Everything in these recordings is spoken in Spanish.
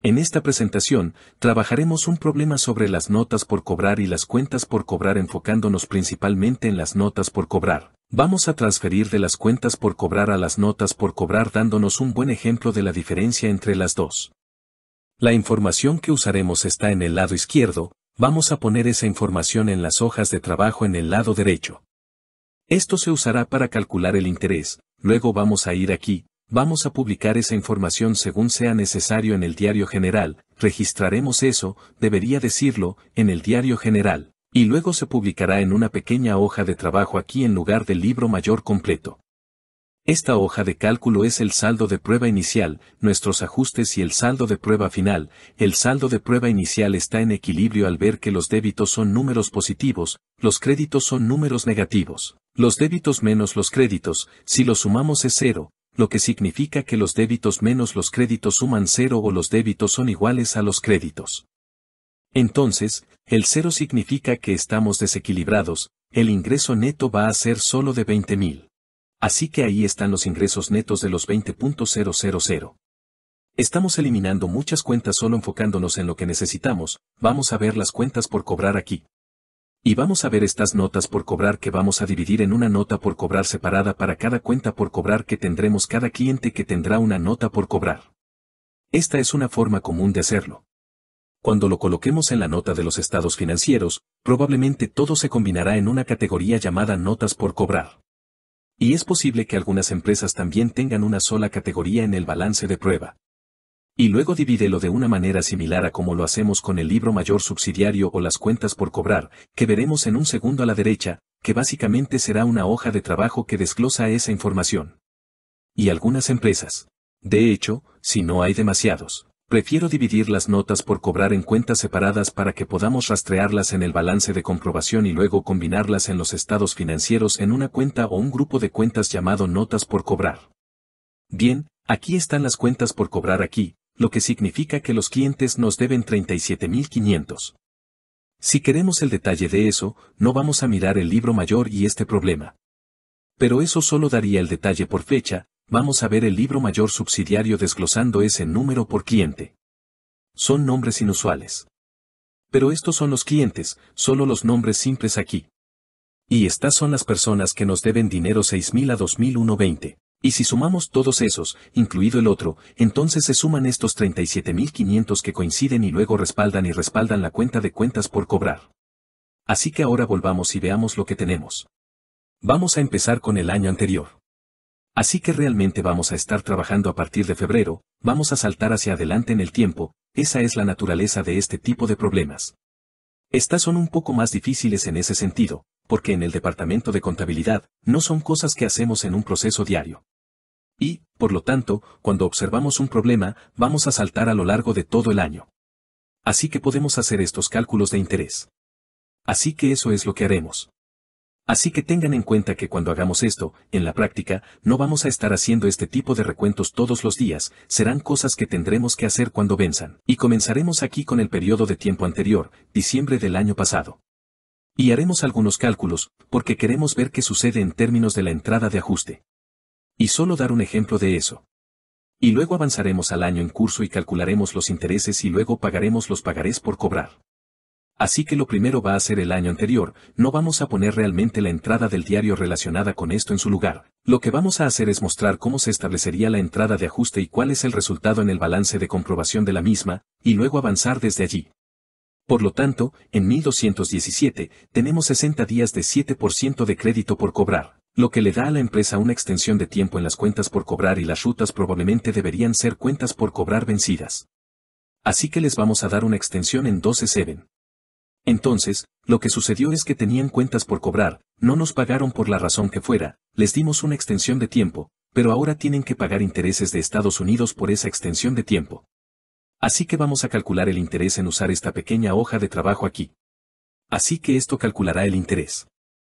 En esta presentación, trabajaremos un problema sobre las notas por cobrar y las cuentas por cobrar enfocándonos principalmente en las notas por cobrar. Vamos a transferir de las cuentas por cobrar a las notas por cobrar dándonos un buen ejemplo de la diferencia entre las dos. La información que usaremos está en el lado izquierdo, vamos a poner esa información en las hojas de trabajo en el lado derecho. Esto se usará para calcular el interés, luego vamos a ir aquí, Vamos a publicar esa información según sea necesario en el diario general, registraremos eso, debería decirlo, en el diario general, y luego se publicará en una pequeña hoja de trabajo aquí en lugar del libro mayor completo. Esta hoja de cálculo es el saldo de prueba inicial, nuestros ajustes y el saldo de prueba final. El saldo de prueba inicial está en equilibrio al ver que los débitos son números positivos, los créditos son números negativos. Los débitos menos los créditos, si los sumamos es cero, lo que significa que los débitos menos los créditos suman cero o los débitos son iguales a los créditos. Entonces, el cero significa que estamos desequilibrados, el ingreso neto va a ser solo de 20.000. Así que ahí están los ingresos netos de los 20.000. Estamos eliminando muchas cuentas solo enfocándonos en lo que necesitamos, vamos a ver las cuentas por cobrar aquí. Y vamos a ver estas notas por cobrar que vamos a dividir en una nota por cobrar separada para cada cuenta por cobrar que tendremos cada cliente que tendrá una nota por cobrar. Esta es una forma común de hacerlo. Cuando lo coloquemos en la nota de los estados financieros, probablemente todo se combinará en una categoría llamada notas por cobrar. Y es posible que algunas empresas también tengan una sola categoría en el balance de prueba. Y luego divídelo de una manera similar a como lo hacemos con el libro mayor subsidiario o las cuentas por cobrar, que veremos en un segundo a la derecha, que básicamente será una hoja de trabajo que desglosa esa información. Y algunas empresas. De hecho, si no hay demasiados, prefiero dividir las notas por cobrar en cuentas separadas para que podamos rastrearlas en el balance de comprobación y luego combinarlas en los estados financieros en una cuenta o un grupo de cuentas llamado notas por cobrar. Bien, aquí están las cuentas por cobrar aquí, lo que significa que los clientes nos deben 37.500. Si queremos el detalle de eso, no vamos a mirar el libro mayor y este problema. Pero eso solo daría el detalle por fecha, vamos a ver el libro mayor subsidiario desglosando ese número por cliente. Son nombres inusuales. Pero estos son los clientes, solo los nombres simples aquí. Y estas son las personas que nos deben dinero 6.000 a 2.120. Y si sumamos todos esos, incluido el otro, entonces se suman estos 37.500 que coinciden y luego respaldan y respaldan la cuenta de cuentas por cobrar. Así que ahora volvamos y veamos lo que tenemos. Vamos a empezar con el año anterior. Así que realmente vamos a estar trabajando a partir de febrero, vamos a saltar hacia adelante en el tiempo, esa es la naturaleza de este tipo de problemas. Estas son un poco más difíciles en ese sentido, porque en el departamento de contabilidad no son cosas que hacemos en un proceso diario. Y, por lo tanto, cuando observamos un problema, vamos a saltar a lo largo de todo el año. Así que podemos hacer estos cálculos de interés. Así que eso es lo que haremos. Así que tengan en cuenta que cuando hagamos esto, en la práctica, no vamos a estar haciendo este tipo de recuentos todos los días, serán cosas que tendremos que hacer cuando venzan. Y comenzaremos aquí con el periodo de tiempo anterior, diciembre del año pasado. Y haremos algunos cálculos, porque queremos ver qué sucede en términos de la entrada de ajuste. Y solo dar un ejemplo de eso. Y luego avanzaremos al año en curso y calcularemos los intereses y luego pagaremos los pagarés por cobrar. Así que lo primero va a ser el año anterior, no vamos a poner realmente la entrada del diario relacionada con esto en su lugar. Lo que vamos a hacer es mostrar cómo se establecería la entrada de ajuste y cuál es el resultado en el balance de comprobación de la misma, y luego avanzar desde allí. Por lo tanto, en 1217, tenemos 60 días de 7% de crédito por cobrar, lo que le da a la empresa una extensión de tiempo en las cuentas por cobrar y las rutas probablemente deberían ser cuentas por cobrar vencidas. Así que les vamos a dar una extensión en 12.7. Entonces, lo que sucedió es que tenían cuentas por cobrar, no nos pagaron por la razón que fuera, les dimos una extensión de tiempo, pero ahora tienen que pagar intereses de Estados Unidos por esa extensión de tiempo. Así que vamos a calcular el interés en usar esta pequeña hoja de trabajo aquí. Así que esto calculará el interés.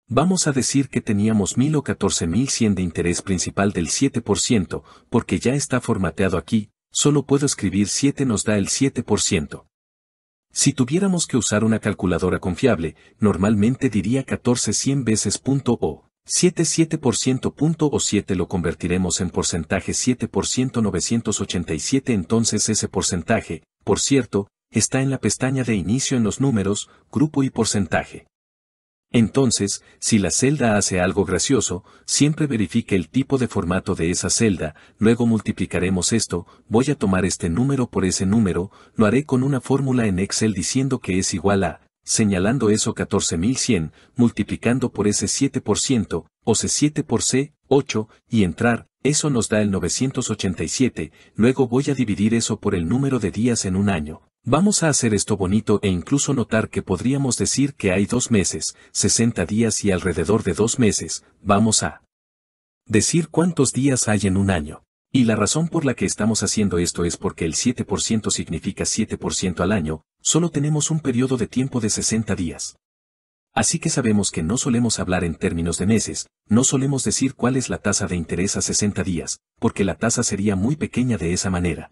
Vamos a decir que teníamos 1000 o 14100 de interés principal del 7%, porque ya está formateado aquí, solo puedo escribir 7 nos da el 7%. Si tuviéramos que usar una calculadora confiable, normalmente diría 14100 veces punto o. 7 punto o 7 lo convertiremos en porcentaje 7% 987 entonces ese porcentaje, por cierto, está en la pestaña de inicio en los números, grupo y porcentaje. Entonces, si la celda hace algo gracioso, siempre verifique el tipo de formato de esa celda, luego multiplicaremos esto, voy a tomar este número por ese número, lo haré con una fórmula en Excel diciendo que es igual a señalando eso 14.100, multiplicando por ese 7%, o C7 por C8, y entrar, eso nos da el 987, luego voy a dividir eso por el número de días en un año. Vamos a hacer esto bonito e incluso notar que podríamos decir que hay dos meses, 60 días y alrededor de dos meses, vamos a decir cuántos días hay en un año. Y la razón por la que estamos haciendo esto es porque el 7% significa 7% al año, solo tenemos un periodo de tiempo de 60 días. Así que sabemos que no solemos hablar en términos de meses, no solemos decir cuál es la tasa de interés a 60 días, porque la tasa sería muy pequeña de esa manera.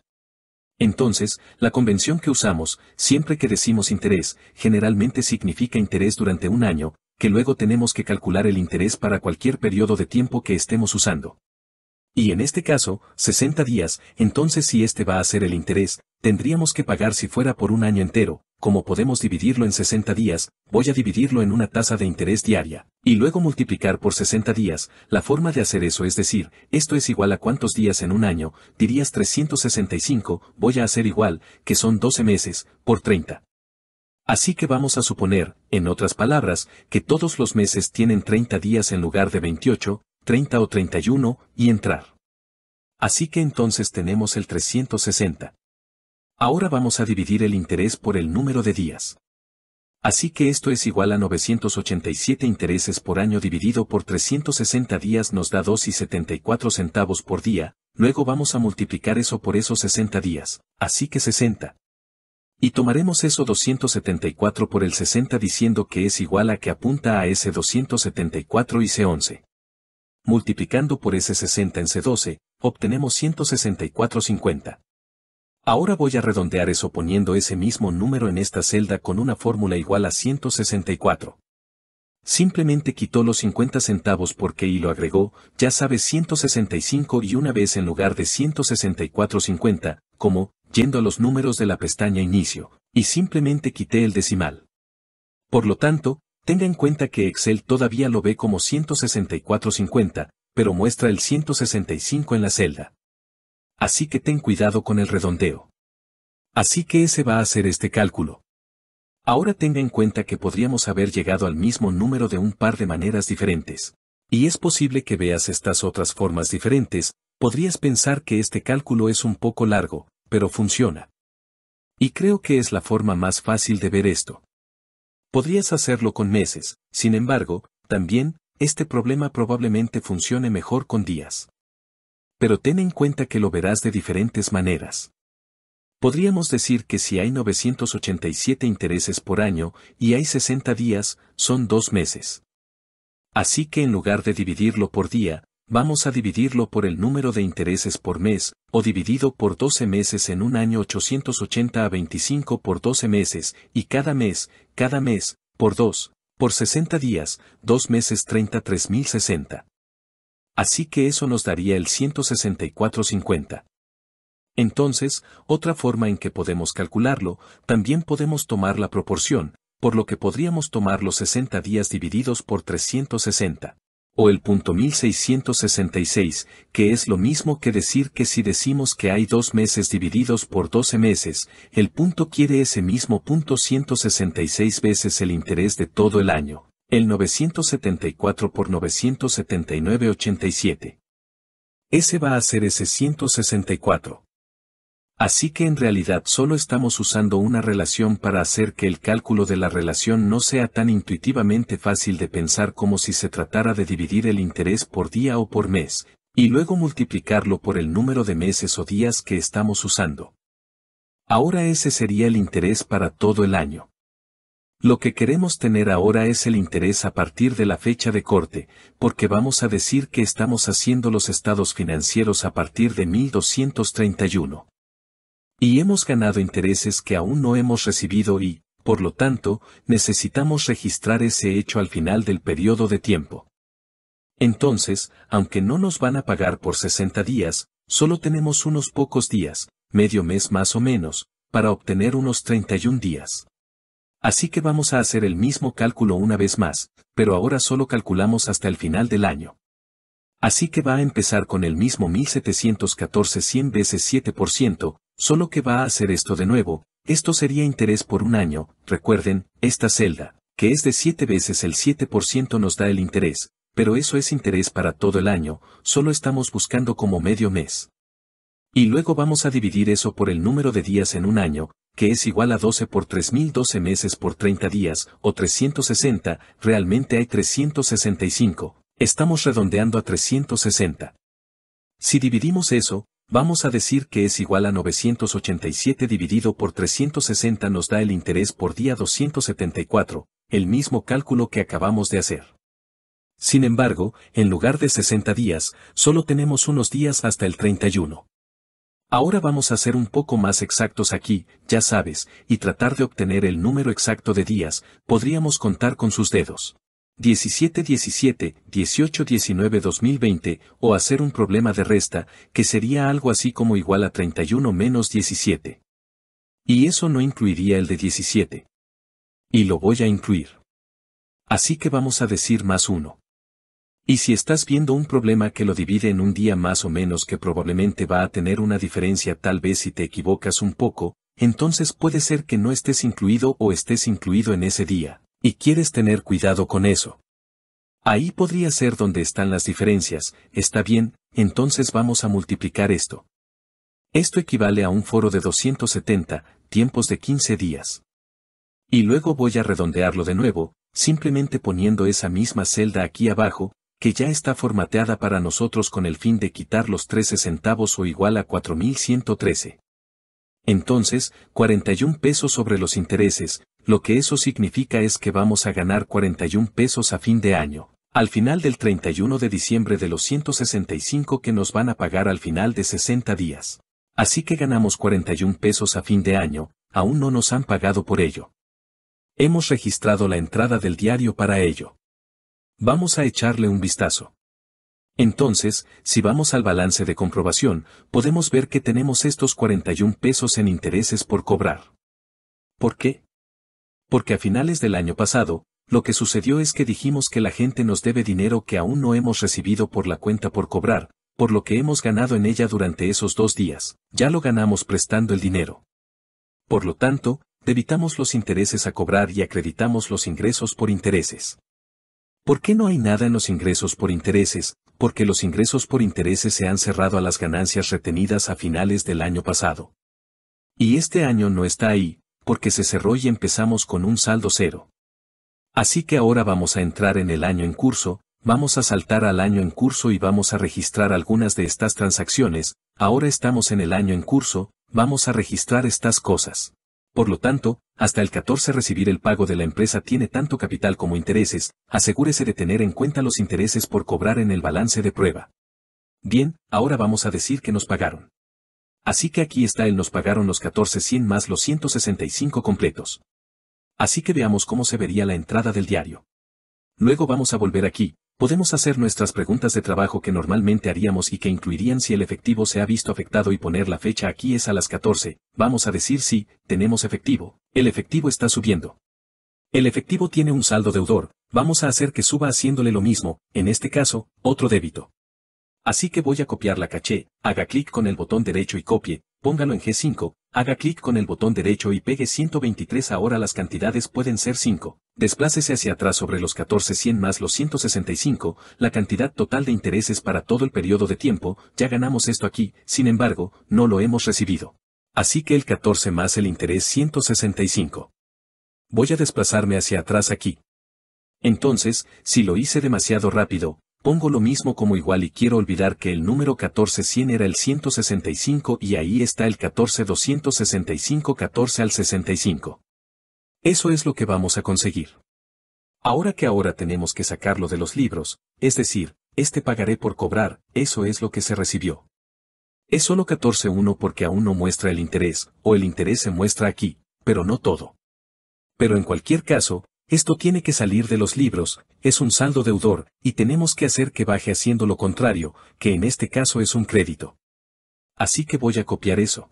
Entonces, la convención que usamos, siempre que decimos interés, generalmente significa interés durante un año, que luego tenemos que calcular el interés para cualquier periodo de tiempo que estemos usando. Y en este caso, 60 días, entonces si este va a ser el interés, tendríamos que pagar si fuera por un año entero, como podemos dividirlo en 60 días, voy a dividirlo en una tasa de interés diaria, y luego multiplicar por 60 días, la forma de hacer eso es decir, esto es igual a cuántos días en un año, dirías 365, voy a hacer igual, que son 12 meses, por 30. Así que vamos a suponer, en otras palabras, que todos los meses tienen 30 días en lugar de 28, 30 o 31, y entrar. Así que entonces tenemos el 360. Ahora vamos a dividir el interés por el número de días. Así que esto es igual a 987 intereses por año dividido por 360 días nos da 2 y 74 centavos por día, luego vamos a multiplicar eso por esos 60 días, así que 60. Y tomaremos eso 274 por el 60 diciendo que es igual a que apunta a ese 274 y C11 multiplicando por ese 60 en C12, obtenemos 164,50. Ahora voy a redondear eso poniendo ese mismo número en esta celda con una fórmula igual a 164. Simplemente quitó los 50 centavos porque y lo agregó, ya sabes 165 y una vez en lugar de 164.50, como, yendo a los números de la pestaña inicio, y simplemente quité el decimal. Por lo tanto, Tenga en cuenta que Excel todavía lo ve como 164.50, pero muestra el 165 en la celda. Así que ten cuidado con el redondeo. Así que ese va a ser este cálculo. Ahora tenga en cuenta que podríamos haber llegado al mismo número de un par de maneras diferentes. Y es posible que veas estas otras formas diferentes, podrías pensar que este cálculo es un poco largo, pero funciona. Y creo que es la forma más fácil de ver esto. Podrías hacerlo con meses, sin embargo, también, este problema probablemente funcione mejor con días. Pero ten en cuenta que lo verás de diferentes maneras. Podríamos decir que si hay 987 intereses por año y hay 60 días, son dos meses. Así que en lugar de dividirlo por día, Vamos a dividirlo por el número de intereses por mes, o dividido por 12 meses en un año 880 a 25 por 12 meses, y cada mes, cada mes, por 2, por 60 días, 2 meses 33.060. Así que eso nos daría el 164.50. Entonces, otra forma en que podemos calcularlo, también podemos tomar la proporción, por lo que podríamos tomar los 60 días divididos por 360 o el punto 1666, que es lo mismo que decir que si decimos que hay dos meses divididos por 12 meses, el punto quiere ese mismo punto 166 veces el interés de todo el año, el 974 por 979.87. Ese va a ser ese 164. Así que en realidad solo estamos usando una relación para hacer que el cálculo de la relación no sea tan intuitivamente fácil de pensar como si se tratara de dividir el interés por día o por mes, y luego multiplicarlo por el número de meses o días que estamos usando. Ahora ese sería el interés para todo el año. Lo que queremos tener ahora es el interés a partir de la fecha de corte, porque vamos a decir que estamos haciendo los estados financieros a partir de 1231. Y hemos ganado intereses que aún no hemos recibido y, por lo tanto, necesitamos registrar ese hecho al final del periodo de tiempo. Entonces, aunque no nos van a pagar por 60 días, solo tenemos unos pocos días, medio mes más o menos, para obtener unos 31 días. Así que vamos a hacer el mismo cálculo una vez más, pero ahora solo calculamos hasta el final del año. Así que va a empezar con el mismo 1714 100 veces 7%, Solo que va a hacer esto de nuevo, esto sería interés por un año, recuerden, esta celda, que es de 7 veces el 7% nos da el interés, pero eso es interés para todo el año, solo estamos buscando como medio mes. Y luego vamos a dividir eso por el número de días en un año, que es igual a 12 por 3012 meses por 30 días, o 360, realmente hay 365, estamos redondeando a 360. Si dividimos eso, Vamos a decir que es igual a 987 dividido por 360 nos da el interés por día 274, el mismo cálculo que acabamos de hacer. Sin embargo, en lugar de 60 días, solo tenemos unos días hasta el 31. Ahora vamos a ser un poco más exactos aquí, ya sabes, y tratar de obtener el número exacto de días, podríamos contar con sus dedos. 17-17, 18-19-2020, o hacer un problema de resta, que sería algo así como igual a 31 menos 17. Y eso no incluiría el de 17. Y lo voy a incluir. Así que vamos a decir más uno Y si estás viendo un problema que lo divide en un día más o menos que probablemente va a tener una diferencia tal vez si te equivocas un poco, entonces puede ser que no estés incluido o estés incluido en ese día, y quieres tener cuidado con eso. Ahí podría ser donde están las diferencias, está bien, entonces vamos a multiplicar esto. Esto equivale a un foro de 270, tiempos de 15 días. Y luego voy a redondearlo de nuevo, simplemente poniendo esa misma celda aquí abajo, que ya está formateada para nosotros con el fin de quitar los 13 centavos o igual a 4113. Entonces, 41 pesos sobre los intereses, lo que eso significa es que vamos a ganar 41 pesos a fin de año. Al final del 31 de diciembre de los 165 que nos van a pagar al final de 60 días. Así que ganamos 41 pesos a fin de año, aún no nos han pagado por ello. Hemos registrado la entrada del diario para ello. Vamos a echarle un vistazo. Entonces, si vamos al balance de comprobación, podemos ver que tenemos estos 41 pesos en intereses por cobrar. ¿Por qué? porque a finales del año pasado, lo que sucedió es que dijimos que la gente nos debe dinero que aún no hemos recibido por la cuenta por cobrar, por lo que hemos ganado en ella durante esos dos días, ya lo ganamos prestando el dinero. Por lo tanto, debitamos los intereses a cobrar y acreditamos los ingresos por intereses. ¿Por qué no hay nada en los ingresos por intereses? Porque los ingresos por intereses se han cerrado a las ganancias retenidas a finales del año pasado. Y este año no está ahí, porque se cerró y empezamos con un saldo cero. Así que ahora vamos a entrar en el año en curso, vamos a saltar al año en curso y vamos a registrar algunas de estas transacciones, ahora estamos en el año en curso, vamos a registrar estas cosas. Por lo tanto, hasta el 14 recibir el pago de la empresa tiene tanto capital como intereses, asegúrese de tener en cuenta los intereses por cobrar en el balance de prueba. Bien, ahora vamos a decir que nos pagaron. Así que aquí está el nos pagaron los 1400 más los 165 completos. Así que veamos cómo se vería la entrada del diario. Luego vamos a volver aquí, podemos hacer nuestras preguntas de trabajo que normalmente haríamos y que incluirían si el efectivo se ha visto afectado y poner la fecha aquí es a las 14, vamos a decir si tenemos efectivo, el efectivo está subiendo. El efectivo tiene un saldo deudor, vamos a hacer que suba haciéndole lo mismo, en este caso, otro débito. Así que voy a copiar la caché, haga clic con el botón derecho y copie, póngalo en G5, haga clic con el botón derecho y pegue 123 ahora las cantidades pueden ser 5, desplácese hacia atrás sobre los 100 más los 165, la cantidad total de intereses para todo el periodo de tiempo, ya ganamos esto aquí, sin embargo, no lo hemos recibido. Así que el 14 más el interés 165. Voy a desplazarme hacia atrás aquí. Entonces, si lo hice demasiado rápido, pongo lo mismo como igual y quiero olvidar que el número 14100 era el 165 y ahí está el 14265 14 al 65. Eso es lo que vamos a conseguir. Ahora que ahora tenemos que sacarlo de los libros, es decir, este pagaré por cobrar, eso es lo que se recibió. Es solo 14.1 porque aún no muestra el interés, o el interés se muestra aquí, pero no todo. Pero en cualquier caso, esto tiene que salir de los libros, es un saldo deudor, y tenemos que hacer que baje haciendo lo contrario, que en este caso es un crédito. Así que voy a copiar eso.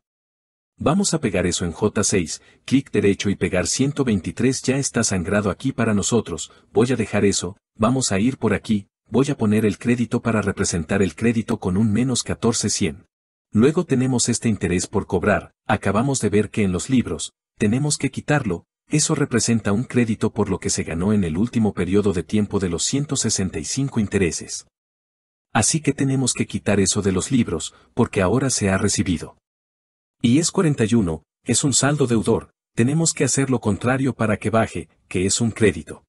Vamos a pegar eso en J6, clic derecho y pegar 123 ya está sangrado aquí para nosotros, voy a dejar eso, vamos a ir por aquí, voy a poner el crédito para representar el crédito con un menos 14100. Luego tenemos este interés por cobrar, acabamos de ver que en los libros, tenemos que quitarlo, eso representa un crédito por lo que se ganó en el último periodo de tiempo de los 165 intereses. Así que tenemos que quitar eso de los libros, porque ahora se ha recibido. Y es 41, es un saldo deudor, tenemos que hacer lo contrario para que baje, que es un crédito.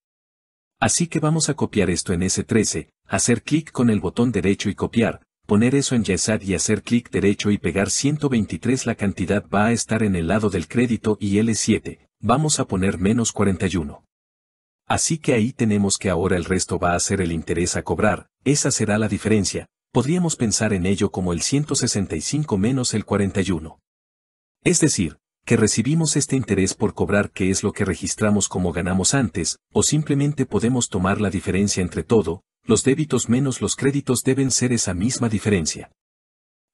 Así que vamos a copiar esto en S13, hacer clic con el botón derecho y copiar, poner eso en Yesad y hacer clic derecho y pegar 123 la cantidad va a estar en el lado del crédito y L7, vamos a poner menos 41. Así que ahí tenemos que ahora el resto va a ser el interés a cobrar, esa será la diferencia, podríamos pensar en ello como el 165 menos el 41. Es decir, que recibimos este interés por cobrar que es lo que registramos como ganamos antes, o simplemente podemos tomar la diferencia entre todo, los débitos menos los créditos deben ser esa misma diferencia.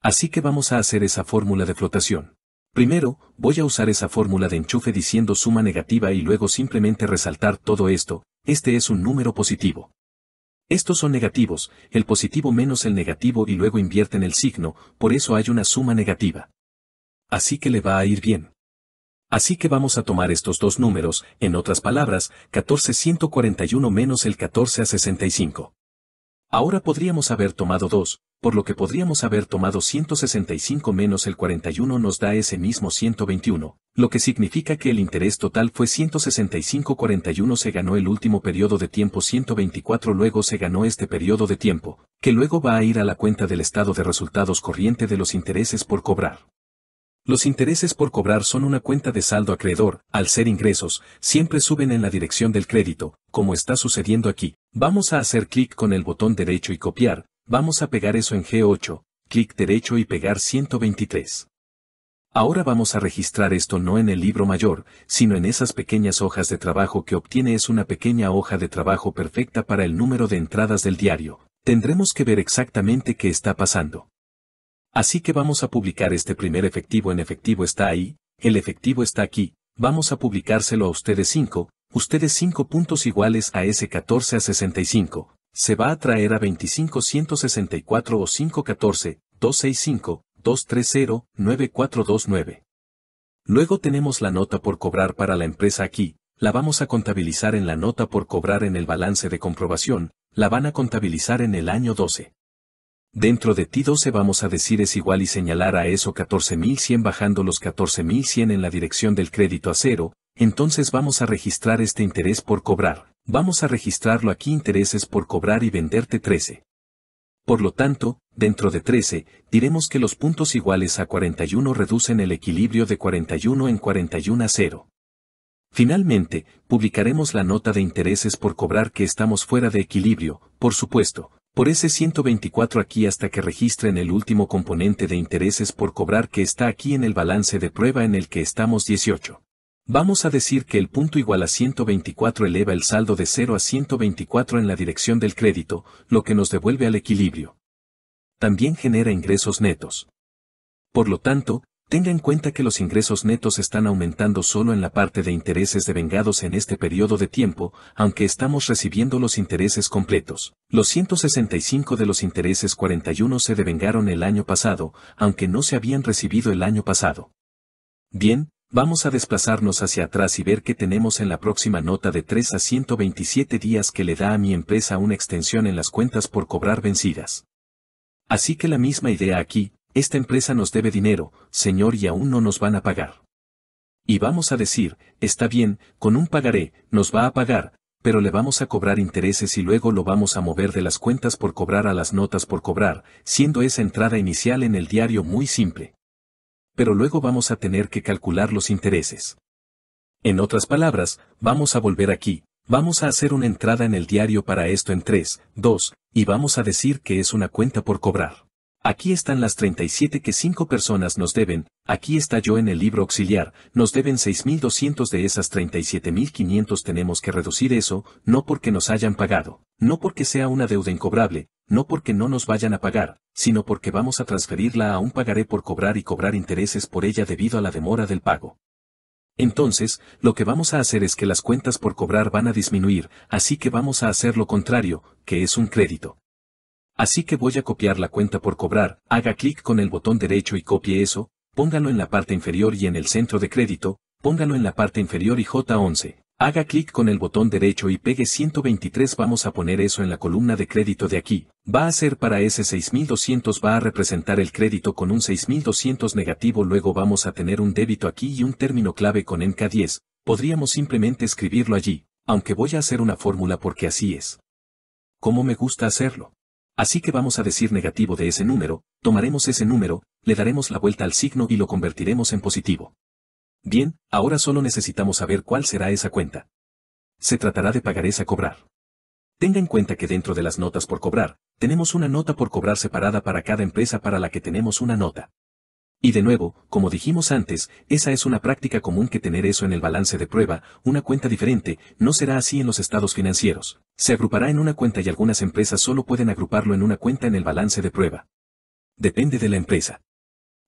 Así que vamos a hacer esa fórmula de flotación. Primero, voy a usar esa fórmula de enchufe diciendo suma negativa y luego simplemente resaltar todo esto, este es un número positivo. Estos son negativos, el positivo menos el negativo y luego invierten el signo, por eso hay una suma negativa. Así que le va a ir bien. Así que vamos a tomar estos dos números, en otras palabras, 14141 menos el 14 a 65. Ahora podríamos haber tomado dos, por lo que podríamos haber tomado 165 menos el 41 nos da ese mismo 121, lo que significa que el interés total fue 165-41 se ganó el último periodo de tiempo 124 luego se ganó este periodo de tiempo, que luego va a ir a la cuenta del estado de resultados corriente de los intereses por cobrar. Los intereses por cobrar son una cuenta de saldo acreedor, al ser ingresos, siempre suben en la dirección del crédito, como está sucediendo aquí. Vamos a hacer clic con el botón derecho y copiar, Vamos a pegar eso en G8, clic derecho y pegar 123. Ahora vamos a registrar esto no en el libro mayor, sino en esas pequeñas hojas de trabajo que obtiene es una pequeña hoja de trabajo perfecta para el número de entradas del diario. Tendremos que ver exactamente qué está pasando. Así que vamos a publicar este primer efectivo en efectivo está ahí, el efectivo está aquí, vamos a publicárselo a ustedes 5, ustedes 5 puntos iguales a S14 a 65, se va a traer a 25164 o 514, 265, 230, 9429. Luego tenemos la nota por cobrar para la empresa aquí, la vamos a contabilizar en la nota por cobrar en el balance de comprobación, la van a contabilizar en el año 12. Dentro de ti 12 vamos a decir es igual y señalar a eso 14100 bajando los 14100 en la dirección del crédito a cero, entonces vamos a registrar este interés por cobrar vamos a registrarlo aquí intereses por cobrar y venderte 13. Por lo tanto, dentro de 13, diremos que los puntos iguales a 41 reducen el equilibrio de 41 en 41 a 0. Finalmente, publicaremos la nota de intereses por cobrar que estamos fuera de equilibrio, por supuesto, por ese 124 aquí hasta que registren el último componente de intereses por cobrar que está aquí en el balance de prueba en el que estamos 18. Vamos a decir que el punto igual a 124 eleva el saldo de 0 a 124 en la dirección del crédito, lo que nos devuelve al equilibrio. También genera ingresos netos. Por lo tanto, tenga en cuenta que los ingresos netos están aumentando solo en la parte de intereses devengados en este periodo de tiempo, aunque estamos recibiendo los intereses completos. Los 165 de los intereses 41 se devengaron el año pasado, aunque no se habían recibido el año pasado. Bien, Vamos a desplazarnos hacia atrás y ver qué tenemos en la próxima nota de 3 a 127 días que le da a mi empresa una extensión en las cuentas por cobrar vencidas. Así que la misma idea aquí, esta empresa nos debe dinero, señor, y aún no nos van a pagar. Y vamos a decir, está bien, con un pagaré, nos va a pagar, pero le vamos a cobrar intereses y luego lo vamos a mover de las cuentas por cobrar a las notas por cobrar, siendo esa entrada inicial en el diario muy simple pero luego vamos a tener que calcular los intereses. En otras palabras, vamos a volver aquí, vamos a hacer una entrada en el diario para esto en 3, 2, y vamos a decir que es una cuenta por cobrar. Aquí están las 37 que 5 personas nos deben, aquí está yo en el libro auxiliar, nos deben 6.200 de esas 37.500 tenemos que reducir eso, no porque nos hayan pagado, no porque sea una deuda incobrable, no porque no nos vayan a pagar, sino porque vamos a transferirla a un pagaré por cobrar y cobrar intereses por ella debido a la demora del pago. Entonces, lo que vamos a hacer es que las cuentas por cobrar van a disminuir, así que vamos a hacer lo contrario, que es un crédito. Así que voy a copiar la cuenta por cobrar, haga clic con el botón derecho y copie eso, póngalo en la parte inferior y en el centro de crédito, póngalo en la parte inferior y J11. Haga clic con el botón derecho y pegue 123. Vamos a poner eso en la columna de crédito de aquí. Va a ser para ese 6200. Va a representar el crédito con un 6200 negativo. Luego vamos a tener un débito aquí y un término clave con NK10. Podríamos simplemente escribirlo allí, aunque voy a hacer una fórmula porque así es. Como me gusta hacerlo. Así que vamos a decir negativo de ese número, tomaremos ese número, le daremos la vuelta al signo y lo convertiremos en positivo. Bien, ahora solo necesitamos saber cuál será esa cuenta. Se tratará de pagar esa cobrar. Tenga en cuenta que dentro de las notas por cobrar, tenemos una nota por cobrar separada para cada empresa para la que tenemos una nota. Y de nuevo, como dijimos antes, esa es una práctica común que tener eso en el balance de prueba, una cuenta diferente, no será así en los estados financieros. Se agrupará en una cuenta y algunas empresas solo pueden agruparlo en una cuenta en el balance de prueba. Depende de la empresa.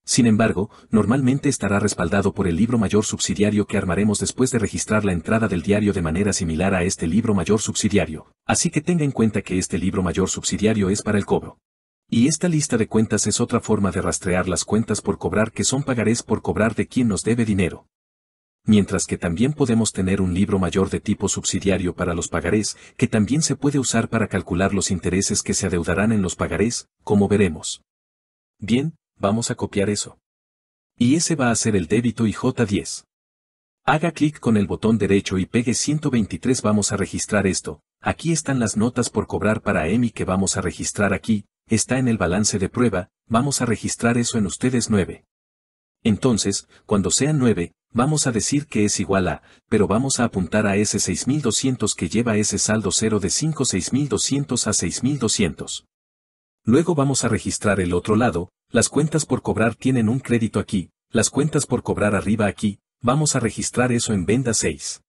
Sin embargo, normalmente estará respaldado por el libro mayor subsidiario que armaremos después de registrar la entrada del diario de manera similar a este libro mayor subsidiario, así que tenga en cuenta que este libro mayor subsidiario es para el cobro. Y esta lista de cuentas es otra forma de rastrear las cuentas por cobrar que son pagarés por cobrar de quien nos debe dinero. Mientras que también podemos tener un libro mayor de tipo subsidiario para los pagarés, que también se puede usar para calcular los intereses que se adeudarán en los pagarés, como veremos. Bien, vamos a copiar eso. Y ese va a ser el débito IJ10. Haga clic con el botón derecho y pegue 123 vamos a registrar esto, aquí están las notas por cobrar para EMI que vamos a registrar aquí, está en el balance de prueba, vamos a registrar eso en ustedes 9. Entonces, cuando sea 9, vamos a decir que es igual a, pero vamos a apuntar a ese 6200 que lleva ese saldo 0 de 5 6200 a 6200. Luego vamos a registrar el otro lado, las cuentas por cobrar tienen un crédito aquí, las cuentas por cobrar arriba aquí, vamos a registrar eso en venda 6.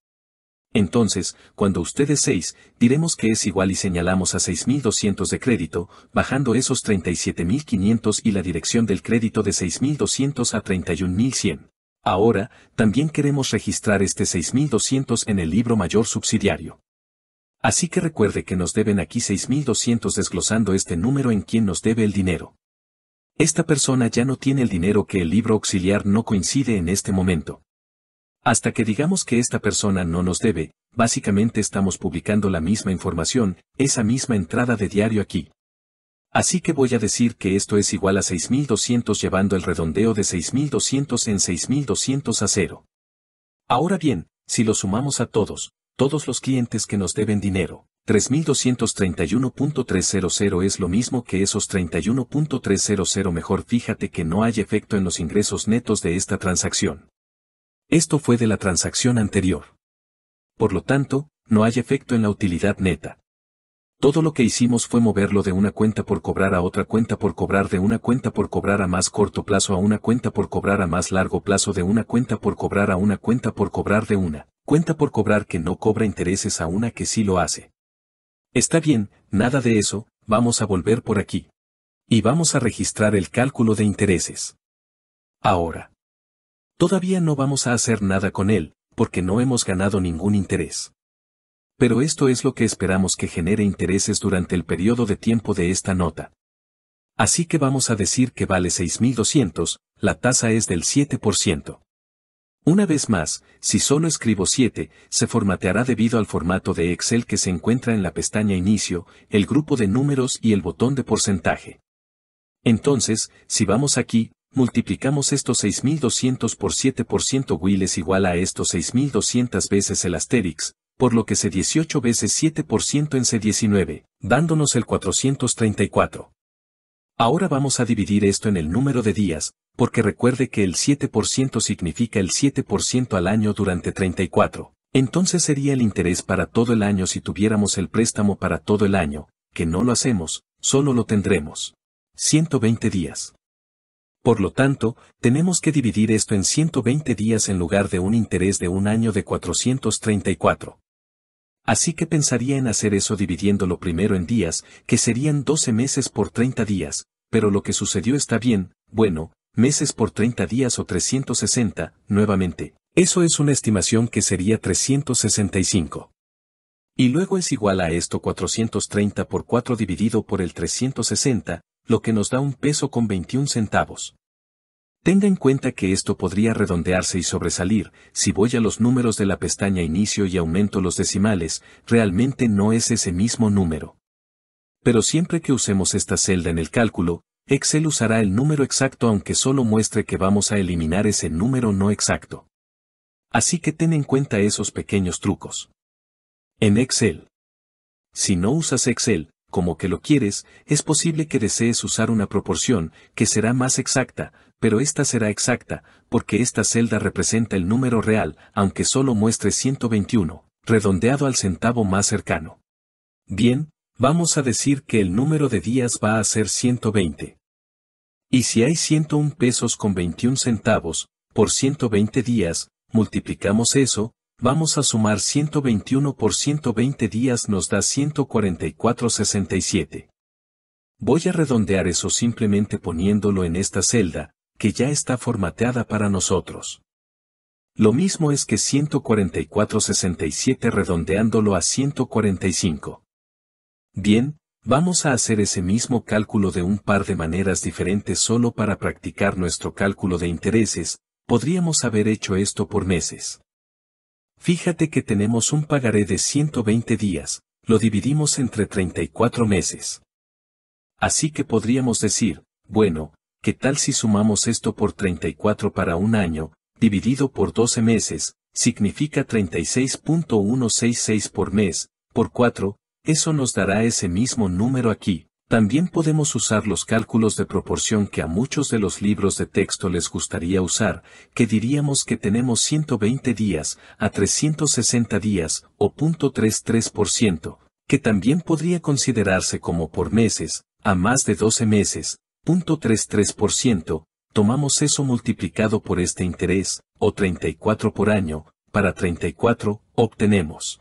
Entonces, cuando usted es 6, diremos que es igual y señalamos a 6.200 de crédito, bajando esos 37.500 y la dirección del crédito de 6.200 a 31.100. Ahora, también queremos registrar este 6.200 en el libro mayor subsidiario. Así que recuerde que nos deben aquí 6.200 desglosando este número en quien nos debe el dinero. Esta persona ya no tiene el dinero que el libro auxiliar no coincide en este momento. Hasta que digamos que esta persona no nos debe, básicamente estamos publicando la misma información, esa misma entrada de diario aquí. Así que voy a decir que esto es igual a 6200 llevando el redondeo de 6200 en 6200 a cero. Ahora bien, si lo sumamos a todos, todos los clientes que nos deben dinero, 3231.300 es lo mismo que esos 31.300 mejor fíjate que no hay efecto en los ingresos netos de esta transacción. Esto fue de la transacción anterior. Por lo tanto, no hay efecto en la utilidad neta. Todo lo que hicimos fue moverlo de una cuenta por cobrar a otra cuenta por cobrar de una cuenta por cobrar a más corto plazo a una cuenta por cobrar a más largo plazo de una cuenta por cobrar a una cuenta por cobrar de una cuenta por cobrar que no cobra intereses a una que sí lo hace. Está bien, nada de eso, vamos a volver por aquí. Y vamos a registrar el cálculo de intereses. Ahora. Todavía no vamos a hacer nada con él, porque no hemos ganado ningún interés. Pero esto es lo que esperamos que genere intereses durante el periodo de tiempo de esta nota. Así que vamos a decir que vale 6.200, la tasa es del 7%. Una vez más, si solo escribo 7, se formateará debido al formato de Excel que se encuentra en la pestaña Inicio, el grupo de números y el botón de porcentaje. Entonces, si vamos aquí, multiplicamos estos 6200 por 7% Will es igual a estos 6200 veces el asterix, por lo que se 18 veces 7% en C19, dándonos el 434. Ahora vamos a dividir esto en el número de días, porque recuerde que el 7% significa el 7% al año durante 34. Entonces sería el interés para todo el año si tuviéramos el préstamo para todo el año, que no lo hacemos, solo lo tendremos. 120 días. Por lo tanto, tenemos que dividir esto en 120 días en lugar de un interés de un año de 434. Así que pensaría en hacer eso dividiéndolo primero en días, que serían 12 meses por 30 días, pero lo que sucedió está bien, bueno, meses por 30 días o 360, nuevamente. Eso es una estimación que sería 365. Y luego es igual a esto 430 por 4 dividido por el 360, lo que nos da un peso con 21 centavos. Tenga en cuenta que esto podría redondearse y sobresalir, si voy a los números de la pestaña Inicio y aumento los decimales, realmente no es ese mismo número. Pero siempre que usemos esta celda en el cálculo, Excel usará el número exacto aunque solo muestre que vamos a eliminar ese número no exacto. Así que ten en cuenta esos pequeños trucos. En Excel. Si no usas Excel, como que lo quieres, es posible que desees usar una proporción que será más exacta, pero esta será exacta, porque esta celda representa el número real, aunque solo muestre 121, redondeado al centavo más cercano. Bien, vamos a decir que el número de días va a ser 120. Y si hay 101 pesos con 21 centavos, por 120 días, multiplicamos eso, vamos a sumar 121 por 120 días nos da 144.67. Voy a redondear eso simplemente poniéndolo en esta celda, que ya está formateada para nosotros. Lo mismo es que 144.67 redondeándolo a 145. Bien, vamos a hacer ese mismo cálculo de un par de maneras diferentes solo para practicar nuestro cálculo de intereses, podríamos haber hecho esto por meses. Fíjate que tenemos un pagaré de 120 días, lo dividimos entre 34 meses. Así que podríamos decir, bueno, ¿qué tal si sumamos esto por 34 para un año, dividido por 12 meses, significa 36.166 por mes, por 4, eso nos dará ese mismo número aquí. También podemos usar los cálculos de proporción que a muchos de los libros de texto les gustaría usar, que diríamos que tenemos 120 días a 360 días o 0.33%, que también podría considerarse como por meses, a más de 12 meses, 0.33%, tomamos eso multiplicado por este interés, o 34 por año, para 34, obtenemos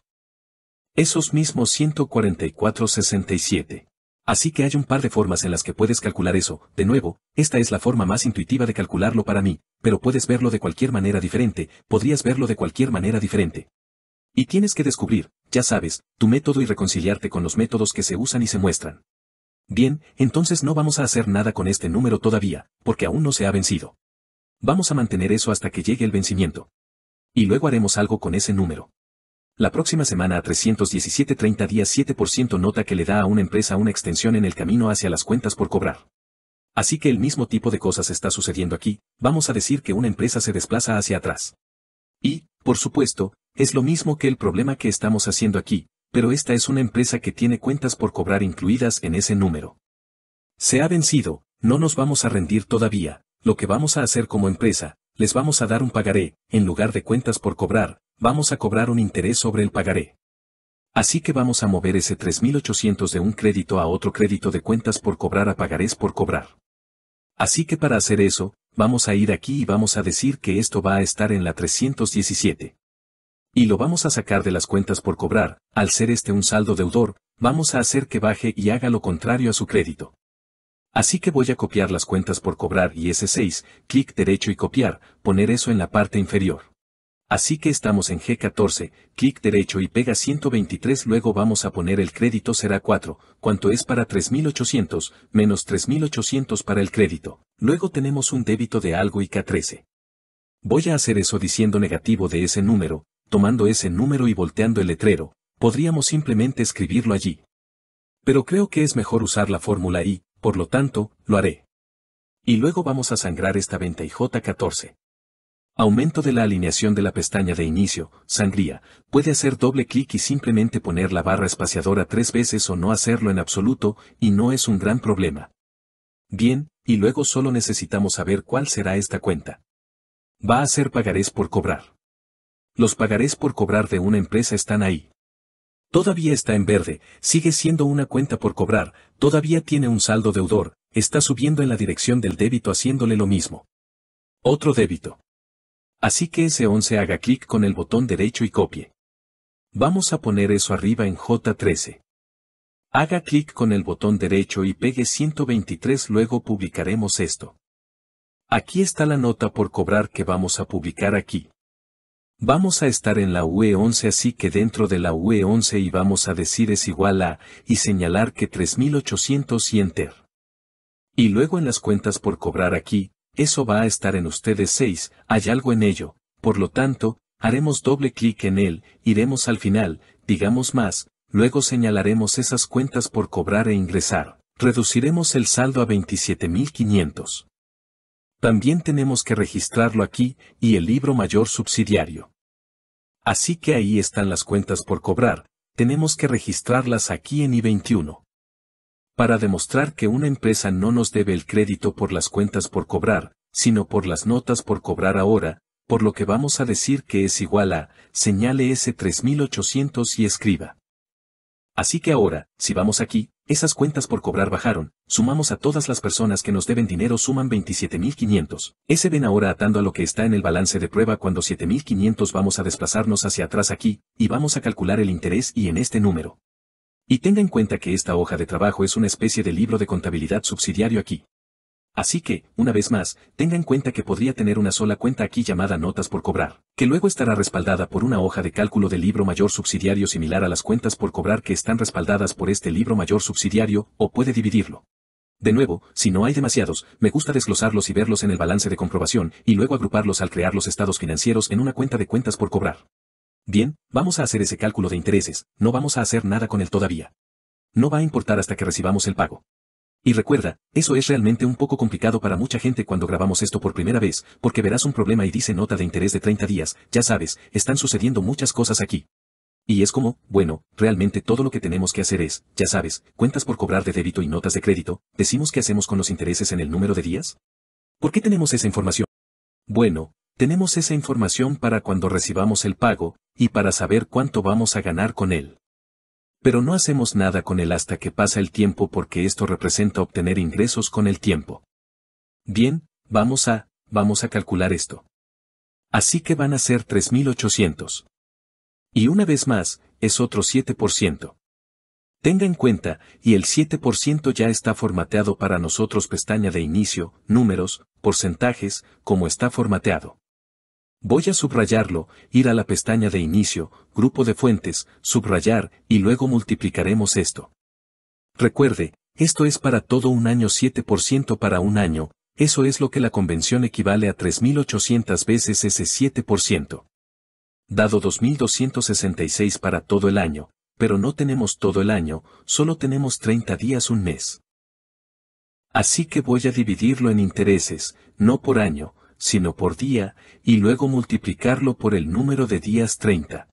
esos mismos 144.67. Así que hay un par de formas en las que puedes calcular eso. De nuevo, esta es la forma más intuitiva de calcularlo para mí, pero puedes verlo de cualquier manera diferente, podrías verlo de cualquier manera diferente. Y tienes que descubrir, ya sabes, tu método y reconciliarte con los métodos que se usan y se muestran. Bien, entonces no vamos a hacer nada con este número todavía, porque aún no se ha vencido. Vamos a mantener eso hasta que llegue el vencimiento. Y luego haremos algo con ese número. La próxima semana a 317 30 días 7% nota que le da a una empresa una extensión en el camino hacia las cuentas por cobrar. Así que el mismo tipo de cosas está sucediendo aquí, vamos a decir que una empresa se desplaza hacia atrás. Y, por supuesto, es lo mismo que el problema que estamos haciendo aquí, pero esta es una empresa que tiene cuentas por cobrar incluidas en ese número. Se ha vencido, no nos vamos a rendir todavía, lo que vamos a hacer como empresa, les vamos a dar un pagaré, en lugar de cuentas por cobrar, vamos a cobrar un interés sobre el pagaré. Así que vamos a mover ese 3.800 de un crédito a otro crédito de cuentas por cobrar a pagarés por cobrar. Así que para hacer eso, vamos a ir aquí y vamos a decir que esto va a estar en la 317. Y lo vamos a sacar de las cuentas por cobrar, al ser este un saldo deudor, vamos a hacer que baje y haga lo contrario a su crédito. Así que voy a copiar las cuentas por cobrar y ese 6, clic derecho y copiar, poner eso en la parte inferior. Así que estamos en G14, clic derecho y pega 123, luego vamos a poner el crédito será 4, cuanto es para 3800, menos 3800 para el crédito. Luego tenemos un débito de algo y K13. Voy a hacer eso diciendo negativo de ese número, tomando ese número y volteando el letrero, podríamos simplemente escribirlo allí. Pero creo que es mejor usar la fórmula Y, por lo tanto, lo haré. Y luego vamos a sangrar esta venta J 14 Aumento de la alineación de la pestaña de inicio, sangría, puede hacer doble clic y simplemente poner la barra espaciadora tres veces o no hacerlo en absoluto, y no es un gran problema. Bien, y luego solo necesitamos saber cuál será esta cuenta. Va a ser pagarés por cobrar los pagarés por cobrar de una empresa están ahí. Todavía está en verde, sigue siendo una cuenta por cobrar, todavía tiene un saldo deudor, está subiendo en la dirección del débito haciéndole lo mismo. Otro débito. Así que ese 11 haga clic con el botón derecho y copie. Vamos a poner eso arriba en J13. Haga clic con el botón derecho y pegue 123 luego publicaremos esto. Aquí está la nota por cobrar que vamos a publicar aquí. Vamos a estar en la UE11 así que dentro de la UE11 y vamos a decir es igual a, y señalar que 3800 y enter. Y luego en las cuentas por cobrar aquí, eso va a estar en ustedes 6, hay algo en ello, por lo tanto, haremos doble clic en él, iremos al final, digamos más, luego señalaremos esas cuentas por cobrar e ingresar, reduciremos el saldo a 27500. También tenemos que registrarlo aquí, y el libro mayor subsidiario. Así que ahí están las cuentas por cobrar, tenemos que registrarlas aquí en I21. Para demostrar que una empresa no nos debe el crédito por las cuentas por cobrar, sino por las notas por cobrar ahora, por lo que vamos a decir que es igual a, señale S3800 y escriba. Así que ahora, si vamos aquí, esas cuentas por cobrar bajaron, sumamos a todas las personas que nos deben dinero suman 27.500. Ese ven ahora atando a lo que está en el balance de prueba cuando 7.500 vamos a desplazarnos hacia atrás aquí, y vamos a calcular el interés y en este número. Y tenga en cuenta que esta hoja de trabajo es una especie de libro de contabilidad subsidiario aquí. Así que, una vez más, tenga en cuenta que podría tener una sola cuenta aquí llamada notas por cobrar, que luego estará respaldada por una hoja de cálculo del libro mayor subsidiario similar a las cuentas por cobrar que están respaldadas por este libro mayor subsidiario, o puede dividirlo. De nuevo, si no hay demasiados, me gusta desglosarlos y verlos en el balance de comprobación, y luego agruparlos al crear los estados financieros en una cuenta de cuentas por cobrar. Bien, vamos a hacer ese cálculo de intereses, no vamos a hacer nada con él todavía. No va a importar hasta que recibamos el pago. Y recuerda, eso es realmente un poco complicado para mucha gente cuando grabamos esto por primera vez, porque verás un problema y dice nota de interés de 30 días, ya sabes, están sucediendo muchas cosas aquí. Y es como, bueno, realmente todo lo que tenemos que hacer es, ya sabes, cuentas por cobrar de débito y notas de crédito, decimos qué hacemos con los intereses en el número de días. ¿Por qué tenemos esa información? Bueno, tenemos esa información para cuando recibamos el pago, y para saber cuánto vamos a ganar con él pero no hacemos nada con él hasta que pasa el tiempo porque esto representa obtener ingresos con el tiempo. Bien, vamos a, vamos a calcular esto. Así que van a ser 3.800. Y una vez más, es otro 7%. Tenga en cuenta, y el 7% ya está formateado para nosotros pestaña de inicio, números, porcentajes, como está formateado. Voy a subrayarlo, ir a la pestaña de inicio, grupo de fuentes, subrayar, y luego multiplicaremos esto. Recuerde, esto es para todo un año 7% para un año, eso es lo que la convención equivale a 3.800 veces ese 7%. Dado 2.266 para todo el año, pero no tenemos todo el año, solo tenemos 30 días un mes. Así que voy a dividirlo en intereses, no por año, sino por día, y luego multiplicarlo por el número de días 30.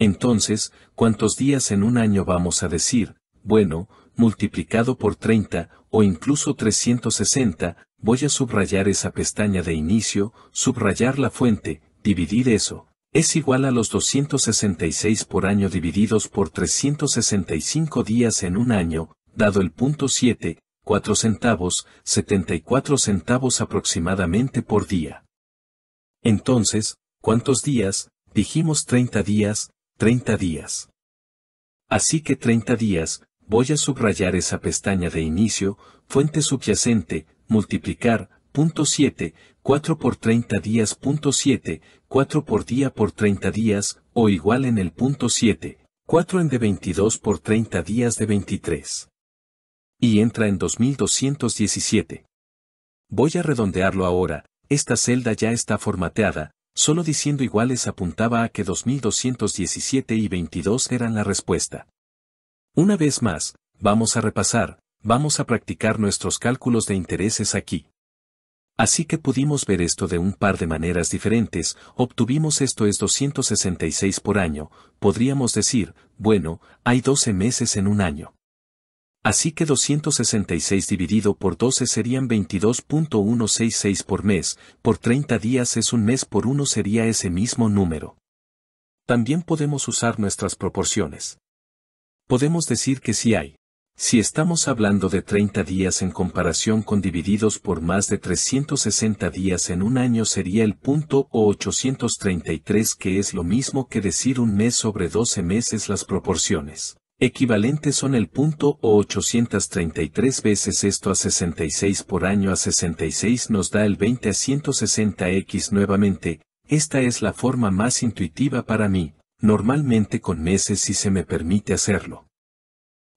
Entonces, ¿cuántos días en un año vamos a decir? Bueno, multiplicado por 30 o incluso 360, voy a subrayar esa pestaña de inicio, subrayar la fuente, dividir eso, es igual a los 266 por año divididos por 365 días en un año, dado el punto 7, 4 centavos, 74 centavos aproximadamente por día. Entonces, ¿cuántos días? Dijimos 30 días, 30 días. Así que 30 días, voy a subrayar esa pestaña de inicio, fuente subyacente, multiplicar, punto 7, 4 por 30 días, punto 7, 4 por día por 30 días, o igual en el punto 7, 4 en de 22 por 30 días de 23 y entra en 2217. Voy a redondearlo ahora, esta celda ya está formateada, solo diciendo iguales apuntaba a que 2217 y 22 eran la respuesta. Una vez más, vamos a repasar, vamos a practicar nuestros cálculos de intereses aquí. Así que pudimos ver esto de un par de maneras diferentes, obtuvimos esto es 266 por año, podríamos decir, bueno, hay 12 meses en un año. Así que 266 dividido por 12 serían 22.166 por mes, por 30 días es un mes por uno sería ese mismo número. También podemos usar nuestras proporciones. Podemos decir que si hay. Si estamos hablando de 30 días en comparación con divididos por más de 360 días en un año sería el punto o 833 que es lo mismo que decir un mes sobre 12 meses las proporciones equivalentes son el punto o 833 veces esto a 66 por año a 66 nos da el 20 a 160x nuevamente, esta es la forma más intuitiva para mí, normalmente con meses si se me permite hacerlo.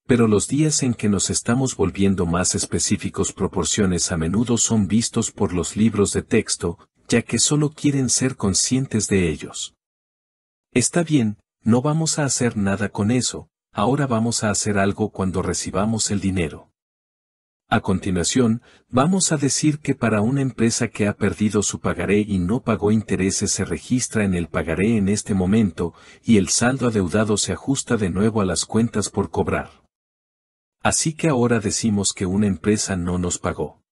Pero los días en que nos estamos volviendo más específicos proporciones a menudo son vistos por los libros de texto, ya que solo quieren ser conscientes de ellos. Está bien, no vamos a hacer nada con eso, ahora vamos a hacer algo cuando recibamos el dinero. A continuación, vamos a decir que para una empresa que ha perdido su pagaré y no pagó intereses se registra en el pagaré en este momento y el saldo adeudado se ajusta de nuevo a las cuentas por cobrar. Así que ahora decimos que una empresa no nos pagó.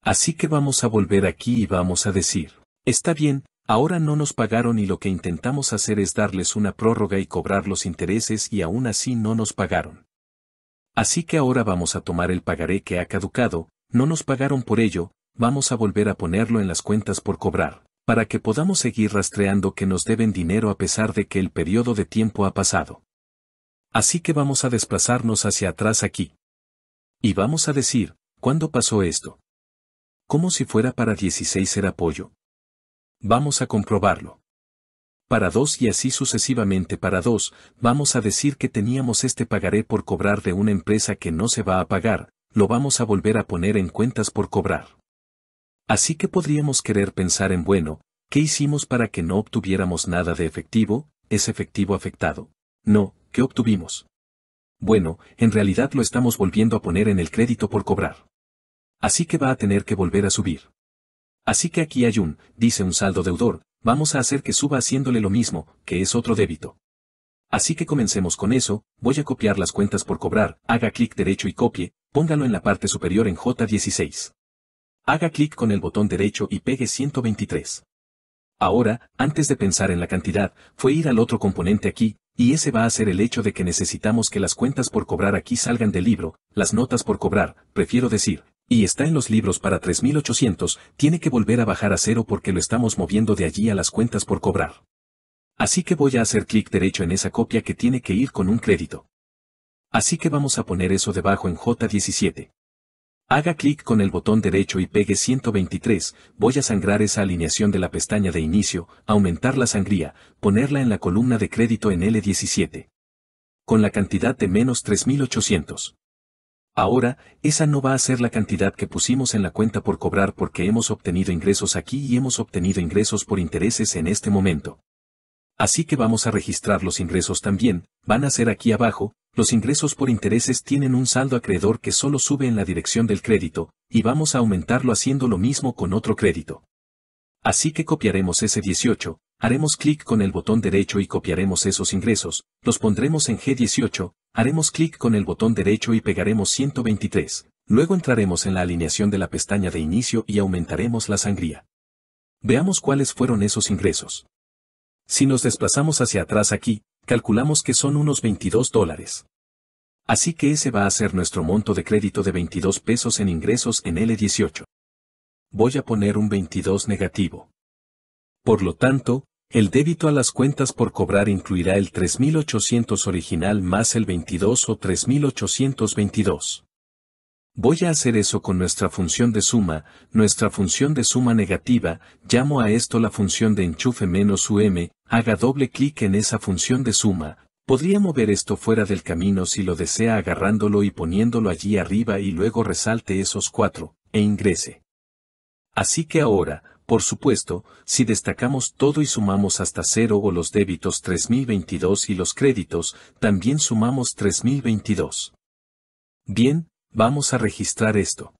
Así que vamos a volver aquí y vamos a decir, está bien, Ahora no nos pagaron y lo que intentamos hacer es darles una prórroga y cobrar los intereses y aún así no nos pagaron. Así que ahora vamos a tomar el pagaré que ha caducado, no nos pagaron por ello, vamos a volver a ponerlo en las cuentas por cobrar, para que podamos seguir rastreando que nos deben dinero a pesar de que el periodo de tiempo ha pasado. Así que vamos a desplazarnos hacia atrás aquí. Y vamos a decir, ¿cuándo pasó esto? Como si fuera para 16 era apoyo, Vamos a comprobarlo. Para dos y así sucesivamente para dos, vamos a decir que teníamos este pagaré por cobrar de una empresa que no se va a pagar, lo vamos a volver a poner en cuentas por cobrar. Así que podríamos querer pensar en bueno, ¿qué hicimos para que no obtuviéramos nada de efectivo? ¿Es efectivo afectado? No, ¿qué obtuvimos? Bueno, en realidad lo estamos volviendo a poner en el crédito por cobrar. Así que va a tener que volver a subir. Así que aquí hay un, dice un saldo deudor, vamos a hacer que suba haciéndole lo mismo, que es otro débito. Así que comencemos con eso, voy a copiar las cuentas por cobrar, haga clic derecho y copie, póngalo en la parte superior en J16. Haga clic con el botón derecho y pegue 123. Ahora, antes de pensar en la cantidad, fue ir al otro componente aquí, y ese va a ser el hecho de que necesitamos que las cuentas por cobrar aquí salgan del libro, las notas por cobrar, prefiero decir, y está en los libros para 3800, tiene que volver a bajar a cero porque lo estamos moviendo de allí a las cuentas por cobrar. Así que voy a hacer clic derecho en esa copia que tiene que ir con un crédito. Así que vamos a poner eso debajo en J17. Haga clic con el botón derecho y pegue 123, voy a sangrar esa alineación de la pestaña de inicio, aumentar la sangría, ponerla en la columna de crédito en L17. Con la cantidad de menos 3800. Ahora, esa no va a ser la cantidad que pusimos en la cuenta por cobrar porque hemos obtenido ingresos aquí y hemos obtenido ingresos por intereses en este momento. Así que vamos a registrar los ingresos también, van a ser aquí abajo, los ingresos por intereses tienen un saldo acreedor que solo sube en la dirección del crédito, y vamos a aumentarlo haciendo lo mismo con otro crédito. Así que copiaremos ese 18, haremos clic con el botón derecho y copiaremos esos ingresos, los pondremos en G18, Haremos clic con el botón derecho y pegaremos 123. Luego entraremos en la alineación de la pestaña de inicio y aumentaremos la sangría. Veamos cuáles fueron esos ingresos. Si nos desplazamos hacia atrás aquí, calculamos que son unos 22 dólares. Así que ese va a ser nuestro monto de crédito de 22 pesos en ingresos en L18. Voy a poner un 22 negativo. Por lo tanto, el débito a las cuentas por cobrar incluirá el 3800 original más el 22 o 3822. Voy a hacer eso con nuestra función de suma, nuestra función de suma negativa, llamo a esto la función de enchufe menos UM, haga doble clic en esa función de suma, podría mover esto fuera del camino si lo desea agarrándolo y poniéndolo allí arriba y luego resalte esos cuatro, e ingrese. Así que ahora, por supuesto, si destacamos todo y sumamos hasta cero o los débitos 3022 y los créditos, también sumamos 3022. Bien, vamos a registrar esto.